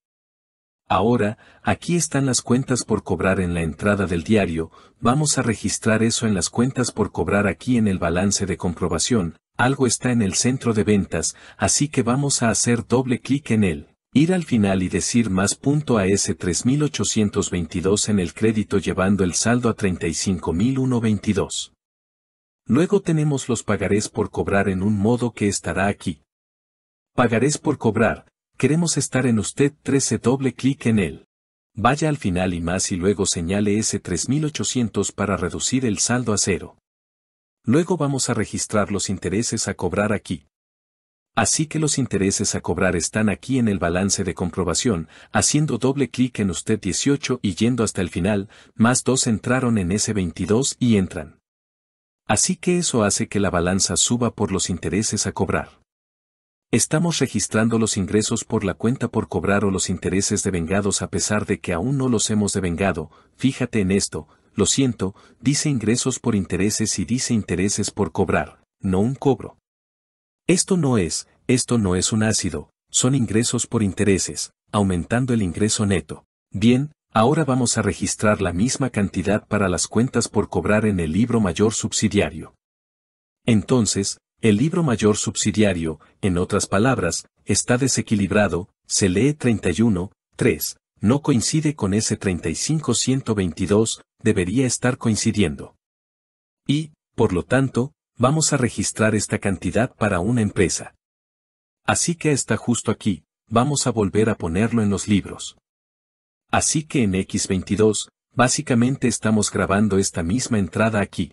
Ahora, aquí están las cuentas por cobrar en la entrada del diario, vamos a registrar eso en las cuentas por cobrar aquí en el balance de comprobación, algo está en el centro de ventas, así que vamos a hacer doble clic en él. Ir al final y decir más punto a ese 3822 en el crédito llevando el saldo a 35122. Luego tenemos los pagarés por cobrar en un modo que estará aquí. Pagarés por cobrar, queremos estar en usted 13 doble clic en él. Vaya al final y más y luego señale ese 3800 para reducir el saldo a cero. Luego vamos a registrar los intereses a cobrar aquí. Así que los intereses a cobrar están aquí en el balance de comprobación, haciendo doble clic en usted 18 y yendo hasta el final, más dos entraron en ese 22 y entran. Así que eso hace que la balanza suba por los intereses a cobrar. Estamos registrando los ingresos por la cuenta por cobrar o los intereses devengados a pesar de que aún no los hemos devengado, fíjate en esto, lo siento, dice ingresos por intereses y dice intereses por cobrar, no un cobro. Esto no es, esto no es un ácido, son ingresos por intereses, aumentando el ingreso neto. Bien, ahora vamos a registrar la misma cantidad para las cuentas por cobrar en el libro mayor subsidiario. Entonces, el libro mayor subsidiario, en otras palabras, está desequilibrado, se lee 31, 3, no coincide con ese 35 debería estar coincidiendo. Y, por lo tanto, vamos a registrar esta cantidad para una empresa. Así que está justo aquí, vamos a volver a ponerlo en los libros. Así que en X22, básicamente estamos grabando esta misma entrada aquí.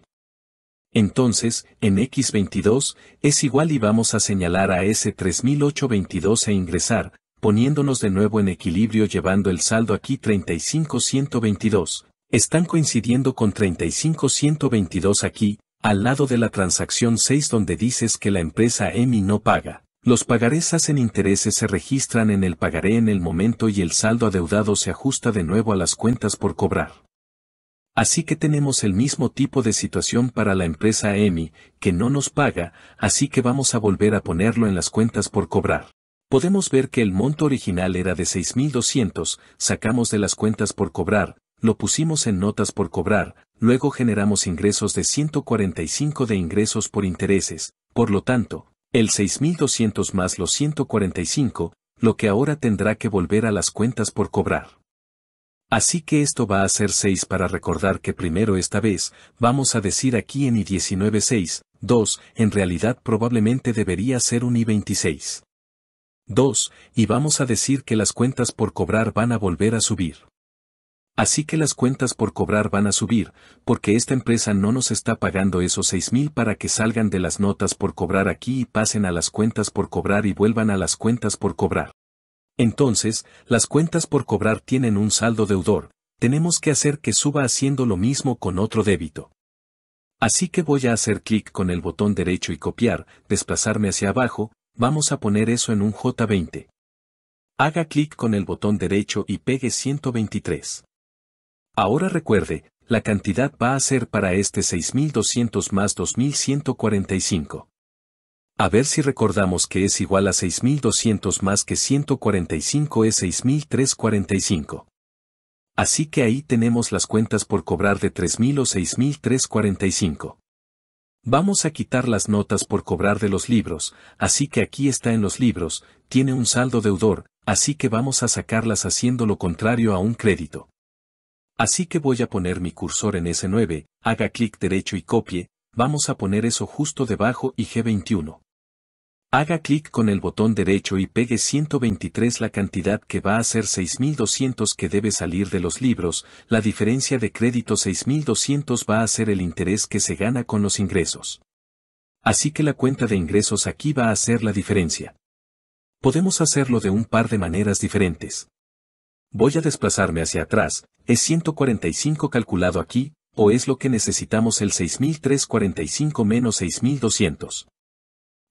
Entonces, en X22, es igual y vamos a señalar a S3822 e ingresar, poniéndonos de nuevo en equilibrio llevando el saldo aquí 35122. Están coincidiendo con 35122 aquí, al lado de la transacción 6 donde dices que la empresa EMI no paga. Los pagarés hacen intereses se registran en el pagaré en el momento y el saldo adeudado se ajusta de nuevo a las cuentas por cobrar. Así que tenemos el mismo tipo de situación para la empresa EMI, que no nos paga, así que vamos a volver a ponerlo en las cuentas por cobrar. Podemos ver que el monto original era de 6.200, sacamos de las cuentas por cobrar, lo pusimos en notas por cobrar, luego generamos ingresos de 145 de ingresos por intereses, por lo tanto, el 6.200 más los 145, lo que ahora tendrá que volver a las cuentas por cobrar. Así que esto va a ser 6 para recordar que primero esta vez, vamos a decir aquí en I19 2, en realidad probablemente debería ser un I26. 2, y vamos a decir que las cuentas por cobrar van a volver a subir. Así que las cuentas por cobrar van a subir, porque esta empresa no nos está pagando esos 6,000 para que salgan de las notas por cobrar aquí y pasen a las cuentas por cobrar y vuelvan a las cuentas por cobrar. Entonces, las cuentas por cobrar tienen un saldo deudor, tenemos que hacer que suba haciendo lo mismo con otro débito. Así que voy a hacer clic con el botón derecho y copiar, desplazarme hacia abajo, vamos a poner eso en un J20. Haga clic con el botón derecho y pegue 123. Ahora recuerde, la cantidad va a ser para este 6200 más 2145. A ver si recordamos que es igual a 6200 más que 145 es 6345. Así que ahí tenemos las cuentas por cobrar de 3000 o 6345. Vamos a quitar las notas por cobrar de los libros, así que aquí está en los libros, tiene un saldo deudor, así que vamos a sacarlas haciendo lo contrario a un crédito. Así que voy a poner mi cursor en S9, haga clic derecho y copie, vamos a poner eso justo debajo y G21. Haga clic con el botón derecho y pegue 123 la cantidad que va a ser 6200 que debe salir de los libros, la diferencia de crédito 6200 va a ser el interés que se gana con los ingresos. Así que la cuenta de ingresos aquí va a ser la diferencia. Podemos hacerlo de un par de maneras diferentes. Voy a desplazarme hacia atrás, ¿Es 145 calculado aquí, o es lo que necesitamos el 6345 menos 6200?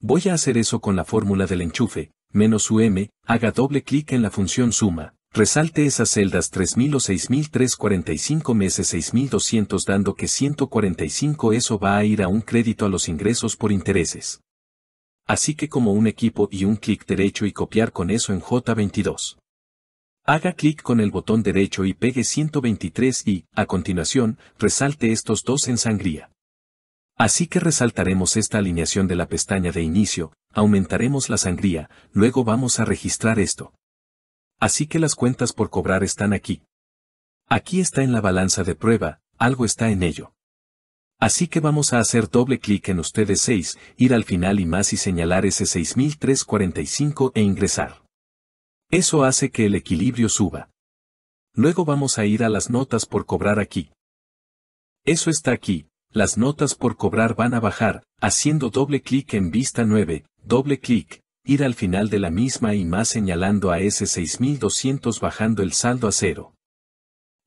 Voy a hacer eso con la fórmula del enchufe, menos UM, haga doble clic en la función suma, resalte esas celdas 3000 o 6345 meses 6200 dando que 145 eso va a ir a un crédito a los ingresos por intereses. Así que como un equipo y un clic derecho y copiar con eso en J22. Haga clic con el botón derecho y pegue 123 y, a continuación, resalte estos dos en sangría. Así que resaltaremos esta alineación de la pestaña de inicio, aumentaremos la sangría, luego vamos a registrar esto. Así que las cuentas por cobrar están aquí. Aquí está en la balanza de prueba, algo está en ello. Así que vamos a hacer doble clic en ustedes 6, ir al final y más y señalar ese 6345 e ingresar. Eso hace que el equilibrio suba. Luego vamos a ir a las notas por cobrar aquí. Eso está aquí, las notas por cobrar van a bajar, haciendo doble clic en vista 9, doble clic, ir al final de la misma y más señalando a ese 6200 bajando el saldo a cero.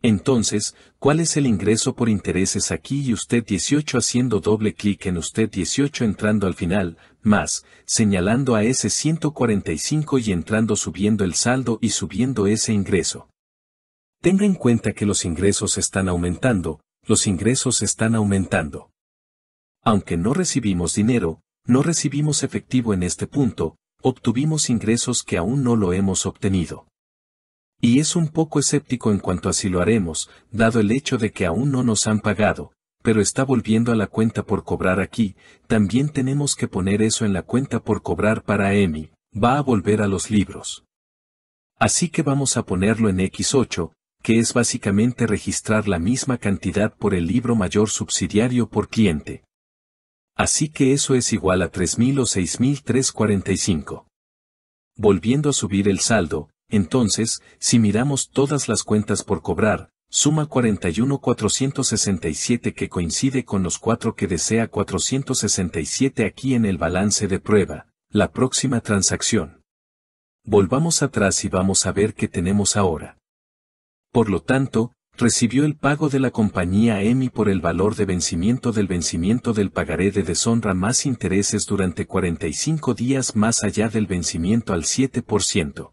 Entonces, ¿cuál es el ingreso por intereses aquí y usted 18 haciendo doble clic en usted 18 entrando al final, más, señalando a ese 145 y entrando subiendo el saldo y subiendo ese ingreso? Tenga en cuenta que los ingresos están aumentando, los ingresos están aumentando. Aunque no recibimos dinero, no recibimos efectivo en este punto, obtuvimos ingresos que aún no lo hemos obtenido y es un poco escéptico en cuanto a si lo haremos, dado el hecho de que aún no nos han pagado, pero está volviendo a la cuenta por cobrar aquí, también tenemos que poner eso en la cuenta por cobrar para Emi, va a volver a los libros. Así que vamos a ponerlo en X8, que es básicamente registrar la misma cantidad por el libro mayor subsidiario por cliente. Así que eso es igual a 3.000 o 6.345. Volviendo a subir el saldo, entonces, si miramos todas las cuentas por cobrar, suma 41,467 que coincide con los 4 que desea 467 aquí en el balance de prueba, la próxima transacción. Volvamos atrás y vamos a ver qué tenemos ahora. Por lo tanto, recibió el pago de la compañía EMI por el valor de vencimiento del vencimiento del pagaré de deshonra más intereses durante 45 días más allá del vencimiento al 7%.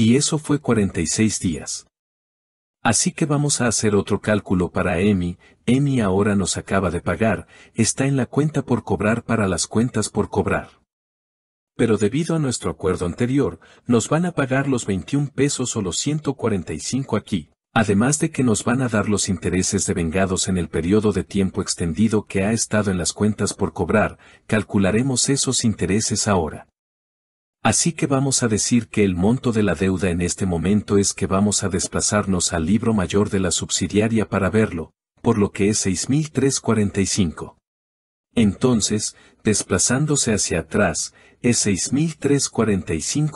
Y eso fue 46 días. Así que vamos a hacer otro cálculo para Emi, Emi ahora nos acaba de pagar, está en la cuenta por cobrar para las cuentas por cobrar. Pero debido a nuestro acuerdo anterior, nos van a pagar los 21 pesos o los 145 aquí, además de que nos van a dar los intereses de vengados en el periodo de tiempo extendido que ha estado en las cuentas por cobrar, calcularemos esos intereses ahora. Así que vamos a decir que el monto de la deuda en este momento es que vamos a desplazarnos al libro mayor de la subsidiaria para verlo, por lo que es 6.345. Entonces, desplazándose hacia atrás, es 6.345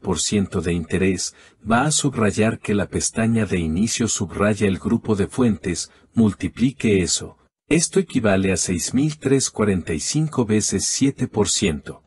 7% de interés, va a subrayar que la pestaña de inicio subraya el grupo de fuentes, multiplique eso. Esto equivale a 6.345 veces 7%.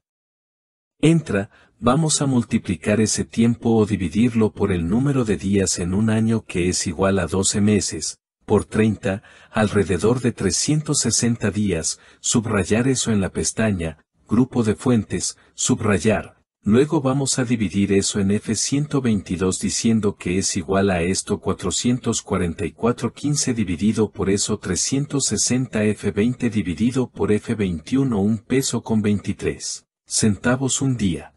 Entra, vamos a multiplicar ese tiempo o dividirlo por el número de días en un año que es igual a 12 meses, por 30, alrededor de 360 días, subrayar eso en la pestaña, grupo de fuentes, subrayar. Luego vamos a dividir eso en F122 diciendo que es igual a esto 444.15 dividido por eso 360 F20 dividido por F21 un peso con 23 centavos un día.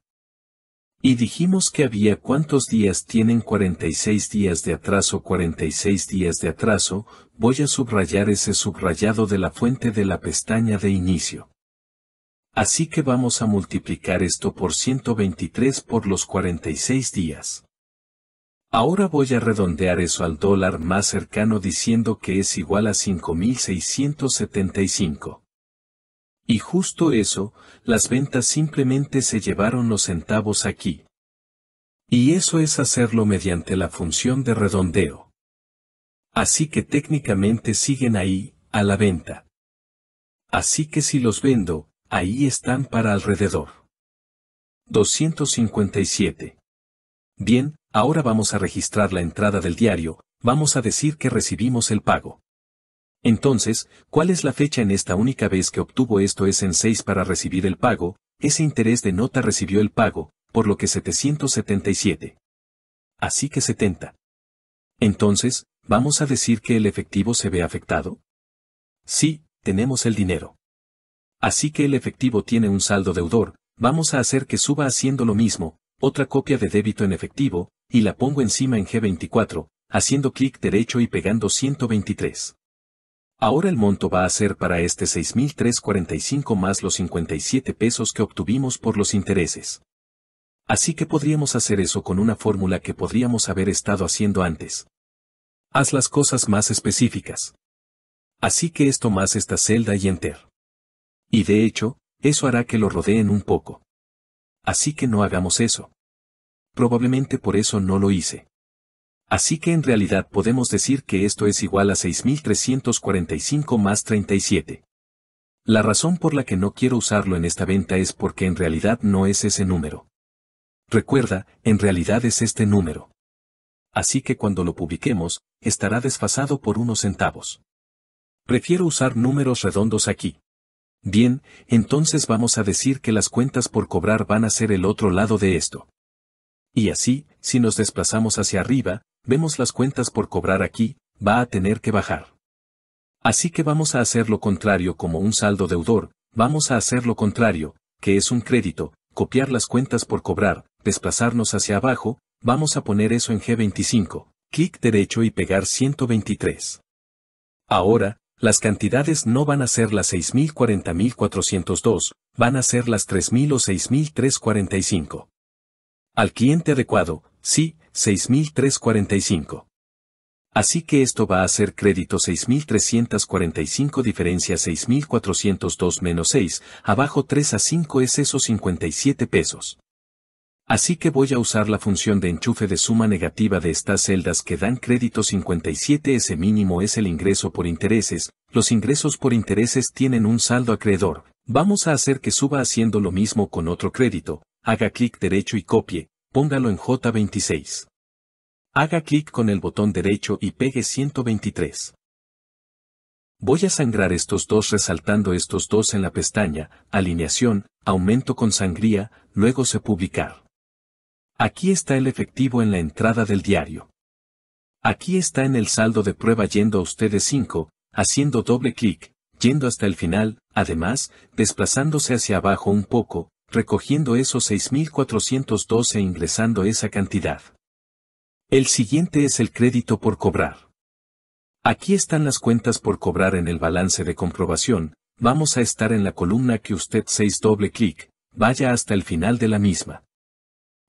Y dijimos que había cuántos días tienen 46 días de atraso 46 días de atraso, voy a subrayar ese subrayado de la fuente de la pestaña de inicio. Así que vamos a multiplicar esto por 123 por los 46 días. Ahora voy a redondear eso al dólar más cercano diciendo que es igual a 5675. Y justo eso, las ventas simplemente se llevaron los centavos aquí. Y eso es hacerlo mediante la función de redondeo. Así que técnicamente siguen ahí, a la venta. Así que si los vendo, ahí están para alrededor. 257. Bien, ahora vamos a registrar la entrada del diario, vamos a decir que recibimos el pago. Entonces, ¿cuál es la fecha en esta única vez que obtuvo esto es en 6 para recibir el pago? Ese interés de nota recibió el pago, por lo que 777. Así que 70. Entonces, ¿vamos a decir que el efectivo se ve afectado? Sí, tenemos el dinero. Así que el efectivo tiene un saldo deudor, vamos a hacer que suba haciendo lo mismo, otra copia de débito en efectivo, y la pongo encima en G24, haciendo clic derecho y pegando 123. Ahora el monto va a ser para este 6.345 más los 57 pesos que obtuvimos por los intereses. Así que podríamos hacer eso con una fórmula que podríamos haber estado haciendo antes. Haz las cosas más específicas. Así que esto más esta celda y enter. Y de hecho, eso hará que lo rodeen un poco. Así que no hagamos eso. Probablemente por eso no lo hice. Así que en realidad podemos decir que esto es igual a 6.345 más 37. La razón por la que no quiero usarlo en esta venta es porque en realidad no es ese número. Recuerda, en realidad es este número. Así que cuando lo publiquemos, estará desfasado por unos centavos. Prefiero usar números redondos aquí. Bien, entonces vamos a decir que las cuentas por cobrar van a ser el otro lado de esto. Y así, si nos desplazamos hacia arriba, vemos las cuentas por cobrar aquí, va a tener que bajar. Así que vamos a hacer lo contrario como un saldo deudor, vamos a hacer lo contrario, que es un crédito, copiar las cuentas por cobrar, desplazarnos hacia abajo, vamos a poner eso en G25, clic derecho y pegar 123. Ahora, las cantidades no van a ser las 6.040.402, van a ser las 3.000 o 6.345. Al cliente adecuado, sí, 6345. Así que esto va a ser crédito 6345 diferencia 6402 menos 6, abajo 3 a 5 es esos 57 pesos. Así que voy a usar la función de enchufe de suma negativa de estas celdas que dan crédito 57 ese mínimo es el ingreso por intereses, los ingresos por intereses tienen un saldo acreedor, vamos a hacer que suba haciendo lo mismo con otro crédito, haga clic derecho y copie, póngalo en J26. Haga clic con el botón derecho y pegue 123. Voy a sangrar estos dos resaltando estos dos en la pestaña, alineación, aumento con sangría, luego se publicar. Aquí está el efectivo en la entrada del diario. Aquí está en el saldo de prueba yendo a ustedes 5, haciendo doble clic, yendo hasta el final, además, desplazándose hacia abajo un poco, recogiendo esos $6,412 e ingresando esa cantidad. El siguiente es el crédito por cobrar. Aquí están las cuentas por cobrar en el balance de comprobación, vamos a estar en la columna que usted seis doble clic, vaya hasta el final de la misma.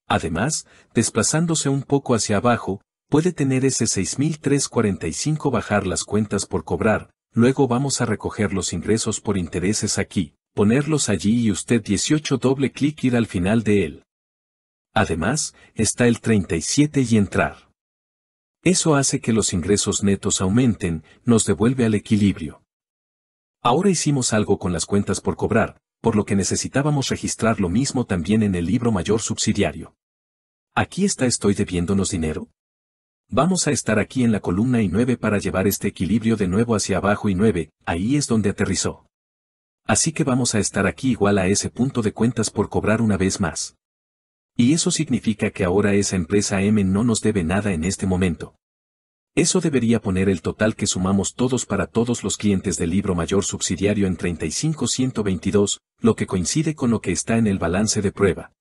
Además, desplazándose un poco hacia abajo, puede tener ese 6.345 bajar las cuentas por cobrar, luego vamos a recoger los ingresos por intereses aquí, ponerlos allí y usted 18 doble clic ir al final de él. Además, está el 37 y entrar. Eso hace que los ingresos netos aumenten, nos devuelve al equilibrio. Ahora hicimos algo con las cuentas por cobrar, por lo que necesitábamos registrar lo mismo también en el libro mayor subsidiario. Aquí está estoy debiéndonos dinero. Vamos a estar aquí en la columna y 9 para llevar este equilibrio de nuevo hacia abajo y 9, ahí es donde aterrizó. Así que vamos a estar aquí igual a ese punto de cuentas por cobrar una vez más. Y eso significa que ahora esa empresa M no nos debe nada en este momento. Eso debería poner el total que sumamos todos para todos los clientes del libro mayor subsidiario en 35.122, lo que coincide con lo que está en el balance de prueba.